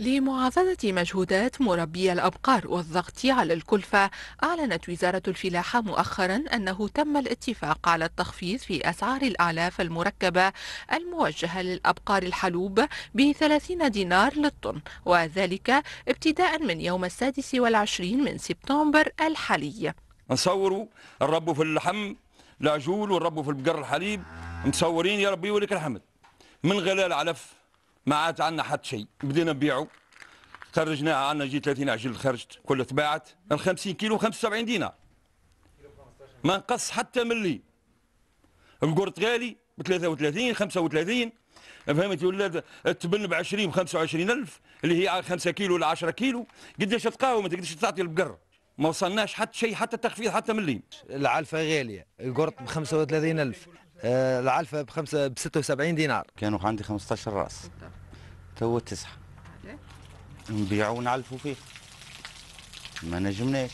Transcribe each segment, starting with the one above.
لمعافظة مجهودات مربي الأبقار والضغط على الكلفة أعلنت وزارة الفلاحة مؤخرا أنه تم الاتفاق على التخفيض في أسعار الأعلاف المركبة الموجهة للأبقار الحلوب ب 30 دينار للطن وذلك ابتداء من يوم السادس والعشرين من سبتمبر الحالي نصوروا الرب في اللحم العجول والرب في البقر الحليب متصورين يا ربي ولك الحمد من غلال علف ما عاد عندنا حتى شيء بدينا نبيعوا خرجناها عندنا جيت 30 عجل خرجت كل تباعت ال 50 كيلو 75 دينار ما نقص حتى ملي القرط غالي ب 33 35 فهمت ولاد التبن ب 20 ب 25000 اللي هي 5 كيلو ولا 10 كيلو قداش تقاوم ما تقدرش تعطي البقر ما وصلناش حتى شيء حتى تخفيض حتى ملي العلفه غاليه القرط ب 35000 آه، العلفه ب 5 ب 76 دينار كانوا عندي 15 راس تو تسعة نبيعوا ونعلفوا فيه ما نجمناش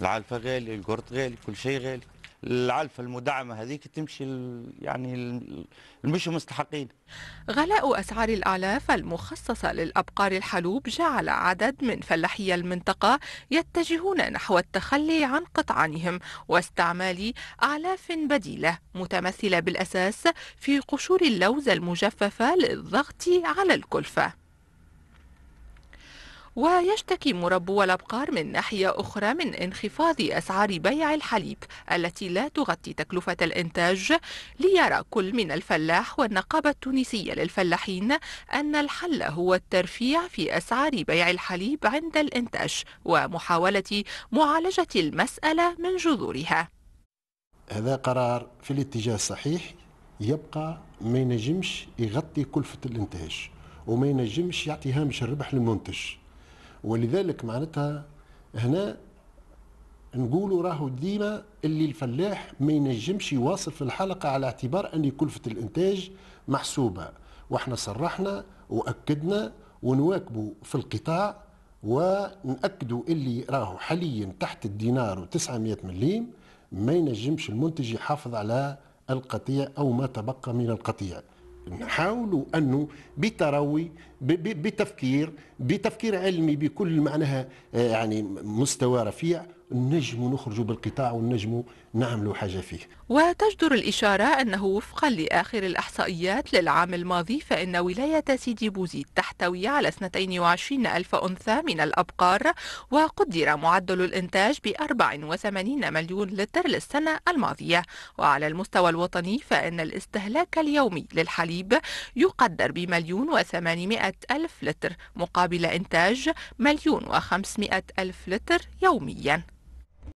العلفة غالي القرط غالي كل شيء غالي العلفه المدعمه هذيك تمشي يعني مش مستحقين غلاء اسعار الاعلاف المخصصه للابقار الحلوب جعل عدد من فلاحي المنطقه يتجهون نحو التخلي عن قطعانهم واستعمال اعلاف بديله متمثله بالاساس في قشور اللوز المجففه للضغط على الكلفه ويشتكي مربو الأبقار من ناحية أخرى من انخفاض أسعار بيع الحليب التي لا تغطي تكلفة الإنتاج ليرى كل من الفلاح والنقابة التونسية للفلاحين أن الحل هو الترفيع في أسعار بيع الحليب عند الإنتاج ومحاولة معالجة المسألة من جذورها هذا قرار في الاتجاه الصحيح يبقى ما ينجمش يغطي كلفة الإنتاج وما ينجمش يعطي هامش الربح للمنتج ولذلك معناتها هنا نقولوا راهو ديما اللي الفلاح ما ينجمش يواصل في الحلقة على اعتبار أن كلفة الإنتاج محسوبة وإحنا صرحنا وأكدنا ونواكبوا في القطاع ونأكدوا اللي راهو حاليا تحت الدينار و900 مليم ما ينجمش المنتج يحافظ على القطيع أو ما تبقى من القطيع نحاولوا أنه بتروي بتفكير بتفكير علمي بكل معناها آه، يعني مستوى رفيع نجم نخرج بالقطاع ونجم نعمل حاجة فيه وتجدر الإشارة أنه وفقا لآخر الأحصائيات للعام الماضي فإن ولاية سيدي بوزيد تحتوي على 22 ألف أنثى من الأبقار وقدر معدل الإنتاج ب 84 مليون لتر للسنة الماضية وعلى المستوى الوطني فإن الاستهلاك اليومي للحليب يقدر بمليون و800 ألف لتر مقابل إنتاج مليون وخمسمائة ألف لتر يومياً